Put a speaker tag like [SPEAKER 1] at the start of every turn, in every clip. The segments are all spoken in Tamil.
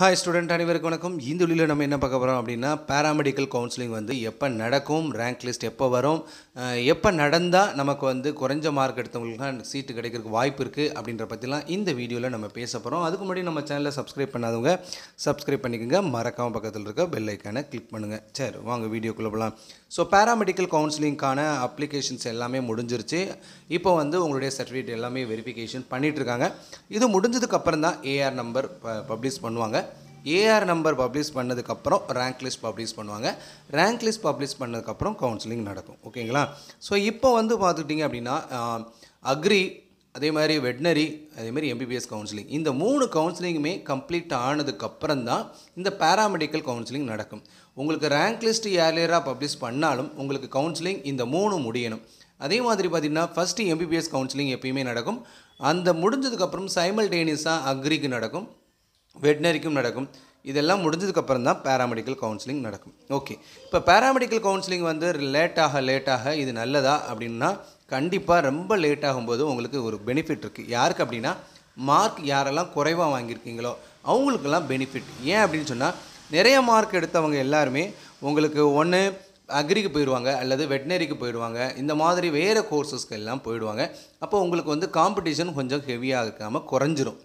[SPEAKER 1] ஹாய் ஸ்டூடெண்ட் அனைவருக்கு வணக்கம் இந்த ஒளியில் நம்ம என்ன பார்க்க போகிறோம் அப்படின்னா பேராமெடிக்கல் கவுன்சிலிங் வந்து எப்போ நடக்கும் ரேங்க் லிஸ்ட் எப்போ வரும் எப்போ நடந்தால் நமக்கு வந்து குறைஞ்ச மார்க் எடுத்தவங்களுக்கு சீட்டு கிடைக்கிறதுக்கு வாய்ப்பு இருக்குது அப்படின்ற பற்றிலாம் இந்த வீடியோவில் நம்ம பேச போகிறோம் அதுக்கு முன்னாடி நம்ம சேனலை சப்ஸ்கிரைப் பண்ணாதவங்க சப்ஸ்கிரைப் பண்ணிக்கோங்க மறக்காமல் பக்கத்தில் இருக்க பெல்லைக்கான கிளிக் பண்ணுங்கள் சரி வாங்க வீடியோக்குள்ளே போகலாம் ஸோ பேராமெடிக்கல் கவுன்சிலிங்க்கான அப்ளிகேஷன்ஸ் எல்லாமே முடிஞ்சிருச்சு இப்போ வந்து உங்களுடைய சர்டிஃபிகேட் எல்லாமே வெரிஃபிகேஷன் பண்ணிகிட்ருக்காங்க இது முடிஞ்சதுக்கப்புறம் தான் ஏஆர் நம்பர் ப பப்ளிஷ் பண்ணுவாங்க ஏஆர் நம்பர் பப்ளிஷ் பண்ணதுக்கப்புறம் ரேங்க் லிஸ்ட் பப்ளிஷ் பண்ணுவாங்க ரேங்க் லிஸ்ட் பப்ளிஷ் பண்ணதுக்கப்புறம் கவுன்சிலிங் நடக்கும் ஓகேங்களா ஸோ இப்போ வந்து பார்த்துட்டிங்க அப்படின்னா அக்ரி அதே மாதிரி வெட்னரி அதே மாதிரி எம்பிபிஎஸ் கவுன்சிலிங் இந்த மூணு கவுன்சிலிங்குமே கம்ப்ளீட் ஆனதுக்கப்புறம் தான் இந்த பேராமெடிக்கல் கவுன்சிலிங் நடக்கும் உங்களுக்கு ரேங்க் லிஸ்ட் ஏர்லியராக பப்ளிஷ் பண்ணாலும் உங்களுக்கு கவுன்சிலிங் இந்த மூணு முடியணும் அதே மாதிரி பார்த்திங்கன்னா ஃபஸ்ட்டு எம்பிபிஎஸ் கவுன்சிலிங் எப்பயுமே நடக்கும் அந்த முடிஞ்சதுக்கப்புறம் சைமல்டேனியஸாக அக்ரிக்கு நடக்கும் வெட்னரிக்கும் நடக்கும் இதெல்லாம் முடிஞ்சதுக்கப்புறம் தான் பேராமெடிக்கல் கவுன்சிலிங் நடக்கும் ஓகே இப்போ பேராமெடிக்கல் கவுன்சிலிங் வந்து லேட்டாக லேட்டாக இது நல்லதா அப்படின்னா கண்டிப்பாக ரொம்ப லேட் ஆகும்போது உங்களுக்கு ஒரு பெனிஃபிட் இருக்குது யாருக்கு அப்படின்னா மார்க் யாரெல்லாம் குறைவாக வாங்கியிருக்கீங்களோ அவங்களுக்கெல்லாம் பெனிஃபிட் ஏன் அப்படின்னு சொன்னால் நிறைய மார்க் எடுத்தவங்க எல்லாருமே உங்களுக்கு ஒன்று அக்ரிக்கு போயிடுவாங்க அல்லது வெட்டினரிக்கு போயிடுவாங்க இந்த மாதிரி வேறு கோர்சஸ்க்கு எல்லாம் போயிடுவாங்க அப்போ உங்களுக்கு வந்து காம்படிஷன் கொஞ்சம் ஹெவியாக இருக்காமல் குறைஞ்சிரும்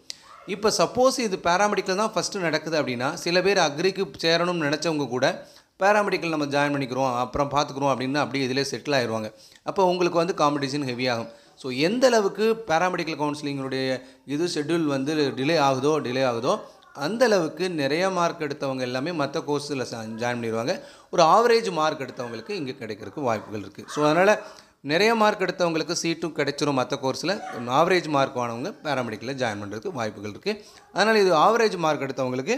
[SPEAKER 1] இப்போ சப்போஸ் இது பேராமெடிக்கல் தான் ஃபஸ்ட்டு நடக்குது அப்படின்னா சில பேர் அக்ரிக்கு சேரணும்னு நினச்சவங்க கூட பேராமெடிக்கல் நம்ம ஜாயின் பண்ணிக்கிறோம் அப்புறம் பார்த்துக்குறோம் அப்படின்னு அப்படியே இதிலே செட்டில் ஆயிடுவாங்க அப்போ உங்களுக்கு வந்து காம்படிஷன் ஹெவியாகும் ஸோ எந்த அளவுக்கு பேராமெடிக்கல் கவுன்சிலிங்கனுடைய இது ஷெட்யூல் வந்து டிலே ஆகுதோ டிலே ஆகுதோ அந்த அளவுக்கு நிறைய மார்க் எடுத்தவங்க எல்லாமே மற்ற கோர்ஸில் ஜாயின் பண்ணிடுவாங்க ஒரு ஆவரேஜ் மார்க் எடுத்தவங்களுக்கு இங்கே கிடைக்கிறதுக்கு வாய்ப்புகள் இருக்குது ஸோ அதனால் நிறைய மார்க் எடுத்தவங்களுக்கு சீட்டும் கிடைச்சிரும் மற்ற கோர்ஸில் ஆவரேஜ் மார்க் ஆனவங்க பேராமெடிக்கலில் ஜாயின் பண்ணுறதுக்கு வாய்ப்புகள் இருக்குது அதனால் இது ஆவரேஜ் மார்க் எடுத்தவங்களுக்கு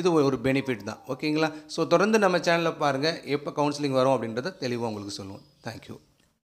[SPEAKER 1] இது ஒரு பெனிஃபிட் தான் ஓகேங்களா ஸோ தொடர்ந்து நம்ம சேனலில் பாருங்கள் எப்போ கவுன்சிலிங் வரும் அப்படின்றத தெளிவாக உங்களுக்கு சொல்லுவோம் தேங்க்யூ